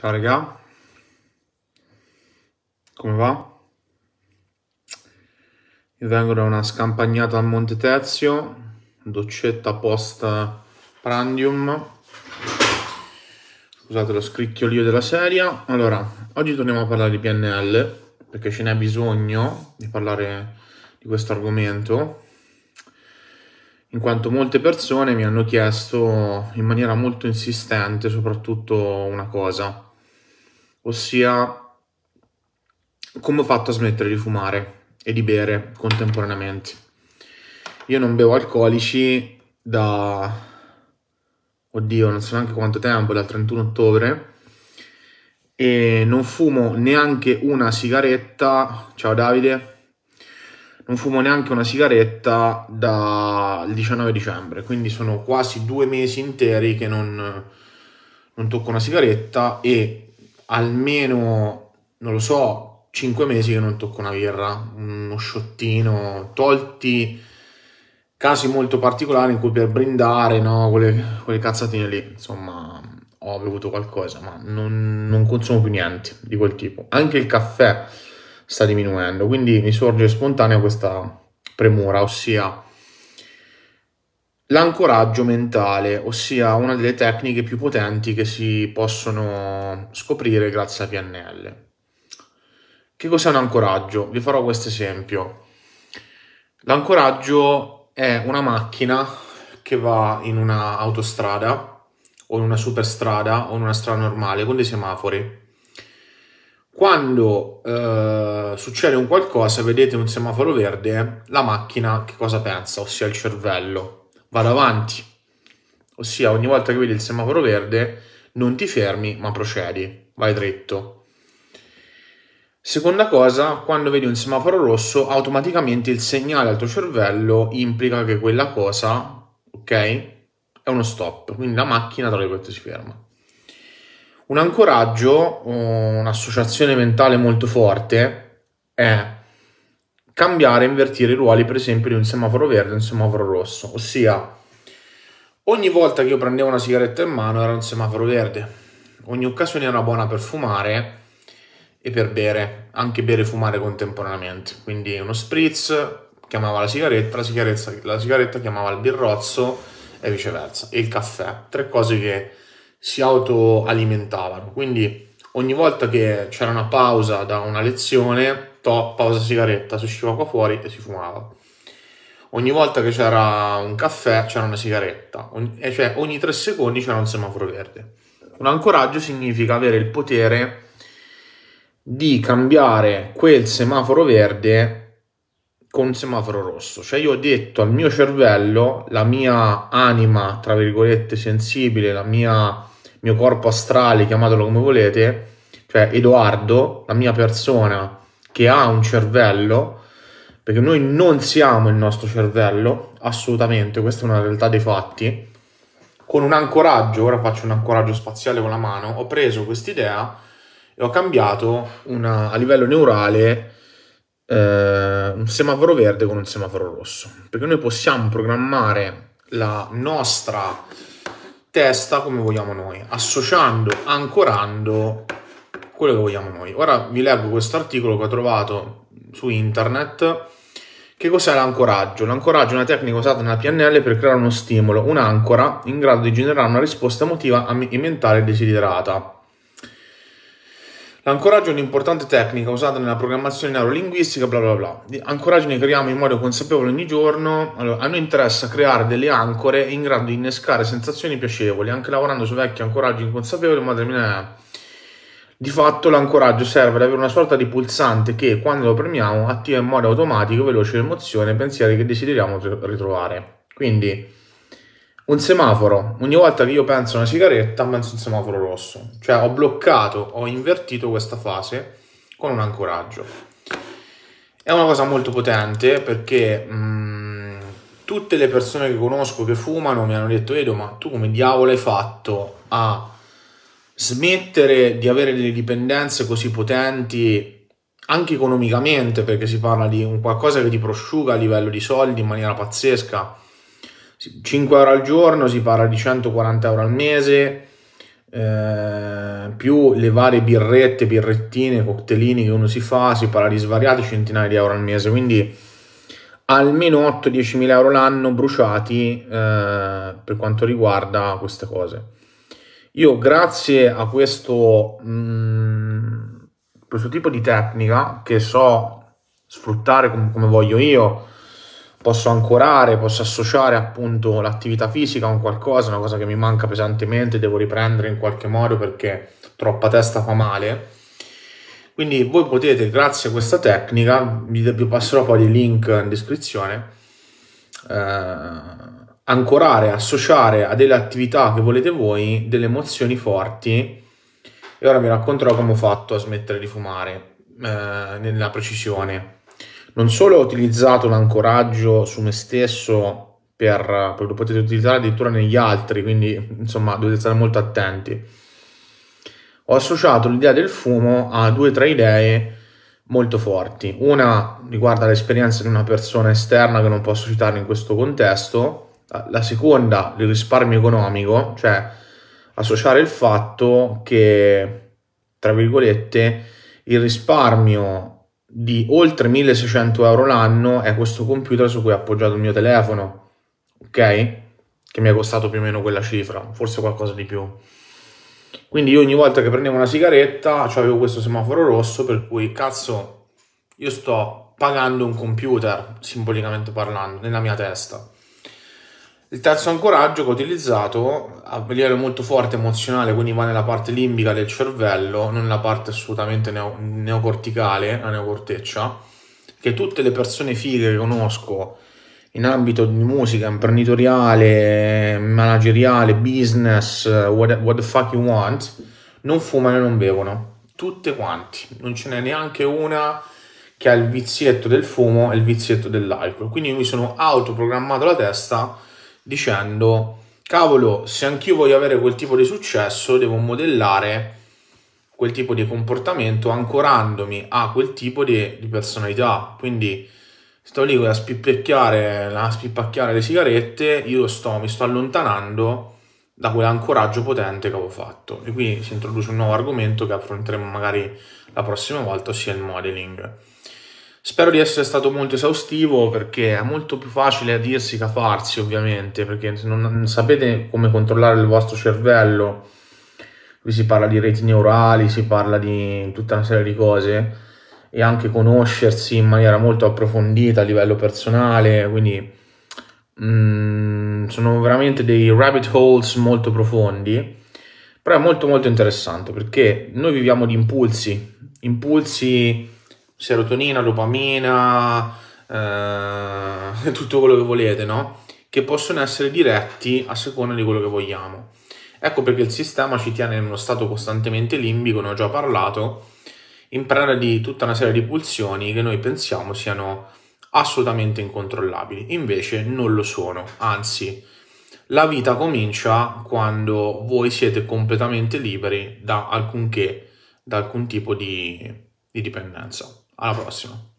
Ciao raga, come va? Io vengo da una scampagnata a Monte Terzio, docetta post prandium. Scusate lo scricchiolio della serie. Allora, oggi torniamo a parlare di PNL perché ce n'è bisogno di parlare di questo argomento in quanto molte persone mi hanno chiesto in maniera molto insistente soprattutto una cosa ossia come ho fatto a smettere di fumare e di bere contemporaneamente. Io non bevo alcolici da, oddio, non so neanche quanto tempo, dal 31 ottobre, e non fumo neanche una sigaretta, ciao Davide, non fumo neanche una sigaretta dal 19 dicembre, quindi sono quasi due mesi interi che non, non tocco una sigaretta e almeno, non lo so, 5 mesi che non tocco una birra, uno sciottino, tolti casi molto particolari in cui per brindare, no, quelle, quelle cazzatine lì, insomma, ho bevuto qualcosa, ma non, non consumo più niente di quel tipo. Anche il caffè sta diminuendo, quindi mi sorge spontanea questa premura, ossia L'ancoraggio mentale, ossia una delle tecniche più potenti che si possono scoprire grazie a PNL. Che cos'è un ancoraggio? Vi farò questo esempio. L'ancoraggio è una macchina che va in un'autostrada o in una superstrada o in una strada normale con dei semafori. Quando eh, succede un qualcosa, vedete un semaforo verde, la macchina che cosa pensa? Ossia il cervello vado avanti. Ossia, ogni volta che vedi il semaforo verde, non ti fermi, ma procedi, vai dritto. Seconda cosa, quando vedi un semaforo rosso, automaticamente il segnale al tuo cervello implica che quella cosa, ok, è uno stop, quindi la macchina tra virgolette si ferma. Un ancoraggio, un'associazione mentale molto forte, è cambiare, invertire i ruoli per esempio di un semaforo verde e un semaforo rosso, ossia ogni volta che io prendevo una sigaretta in mano era un semaforo verde, ogni occasione era buona per fumare e per bere, anche bere e fumare contemporaneamente, quindi uno spritz chiamava la sigaretta, la sigaretta, la sigaretta chiamava il birrozzo e viceversa, e il caffè, tre cose che si autoalimentavano, quindi ogni volta che c'era una pausa da una lezione toppa o sigaretta, si usciva qua fuori e si fumava. Ogni volta che c'era un caffè c'era una sigaretta, e cioè ogni tre secondi c'era un semaforo verde. Un ancoraggio significa avere il potere di cambiare quel semaforo verde con un semaforo rosso. Cioè io ho detto al mio cervello, la mia anima, tra virgolette, sensibile, la mia mio corpo astrale, chiamatelo come volete, cioè Edoardo, la mia persona che ha un cervello, perché noi non siamo il nostro cervello, assolutamente, questa è una realtà dei fatti, con un ancoraggio, ora faccio un ancoraggio spaziale con la mano, ho preso quest'idea e ho cambiato una, a livello neurale eh, un semaforo verde con un semaforo rosso, perché noi possiamo programmare la nostra testa come vogliamo noi, associando, ancorando quello che vogliamo noi. Ora vi leggo questo articolo che ho trovato su internet. Che cos'è l'ancoraggio? L'ancoraggio è una tecnica usata nella PNL per creare uno stimolo, un'ancora in grado di generare una risposta emotiva e mentale desiderata. L'ancoraggio è un'importante tecnica usata nella programmazione neurolinguistica, bla bla bla. Ancoraggi ne creiamo in modo consapevole ogni giorno. Allora, a noi interessa creare delle ancore in grado di innescare sensazioni piacevoli, anche lavorando su vecchi ancoraggi inconsapevoli, ma determinare di fatto l'ancoraggio serve ad avere una sorta di pulsante che, quando lo premiamo, attiva in modo automatico, veloce l'emozione e pensieri che desideriamo ritrovare. Quindi, un semaforo, ogni volta che io penso a una sigaretta, penso a un semaforo rosso. Cioè, ho bloccato, ho invertito questa fase con un ancoraggio. È una cosa molto potente perché... Mh, mm, tutte le persone che conosco che fumano mi hanno detto Edo ma tu come diavolo hai fatto a smettere di avere delle dipendenze così potenti anche economicamente perché si parla di un qualcosa che ti prosciuga a livello di soldi in maniera pazzesca 5 euro al giorno si parla di 140 euro al mese eh, più le varie birrette, birrettine, cocktailini che uno si fa si parla di svariate centinaia di euro al mese quindi almeno 8-10 mila euro l'anno bruciati eh, per quanto riguarda queste cose io grazie a questo, mh, mm, questo tipo di tecnica che so sfruttare com come voglio io, posso ancorare, posso associare appunto l'attività fisica a un qualcosa, una cosa che mi manca pesantemente, devo riprendere in qualche modo perché troppa testa fa male. Quindi voi potete, grazie a questa tecnica, vi, passerò poi dei link in descrizione, eh, ancorare, associare a delle attività che volete voi delle emozioni forti. E ora vi racconterò come ho fatto a smettere di fumare eh, nella precisione. Non solo ho utilizzato l'ancoraggio su me stesso per, per lo potete utilizzare addirittura negli altri, quindi insomma dovete stare molto attenti. Ho associato l'idea del fumo a due o tre idee molto forti. Una riguarda l'esperienza di una persona esterna che non posso citare in questo contesto, la seconda, il risparmio economico, cioè associare il fatto che, tra virgolette, il risparmio di oltre 1600 euro l'anno è questo computer su cui è appoggiato il mio telefono, ok? Che mi è costato più o meno quella cifra, forse qualcosa di più. Quindi io ogni volta che prendevo una sigaretta cioè avevo questo semaforo rosso per cui cazzo io sto pagando un computer, simbolicamente parlando, nella mia testa. Il terzo ancoraggio che ho utilizzato a livello molto forte emozionale, quindi va nella parte limbica del cervello, non nella parte assolutamente neo- neocorticale, la neocorteccia, che tutte le persone fighe che conosco in ambito di musica, imprenditoriale, manageriale, business, what, what the fuck you want, non fumano e non bevono. Tutte quanti, non ce n'è neanche una che ha il vizietto del fumo e il vizietto dell'alcol. Quindi mi sono autoprogrammato la testa dicendo cavolo, se anch'io voglio avere quel tipo di successo, devo modellare quel tipo di comportamento ancorandomi a quel tipo di, di personalità. Quindi sto lì a spippacchiare, a spippacchiare le sigarette, io sto, mi sto allontanando da quell'ancoraggio potente che avevo fatto. E qui si introduce un nuovo argomento che affronteremo magari la prossima volta, ossia il modeling. Spero di essere stato molto esaustivo perché è molto più facile a dirsi che a farsi, ovviamente, perché se non sapete come controllare il vostro cervello. Qui si parla di reti neurali, si parla di tutta una serie di cose e anche conoscersi in maniera molto approfondita a livello personale, quindi mm, sono veramente dei rabbit holes molto profondi, però è molto molto interessante perché noi viviamo di impulsi, impulsi serotonina, dopamina, eh, tutto quello che volete, no? Che possono essere diretti a seconda di quello che vogliamo. Ecco perché il sistema ci tiene in uno stato costantemente limbico, ne ho già parlato, in preda di tutta una serie di pulsioni che noi pensiamo siano assolutamente incontrollabili. Invece non lo sono, anzi, la vita comincia quando voi siete completamente liberi da alcunché, da alcun tipo di, di dipendenza. Alla prossima.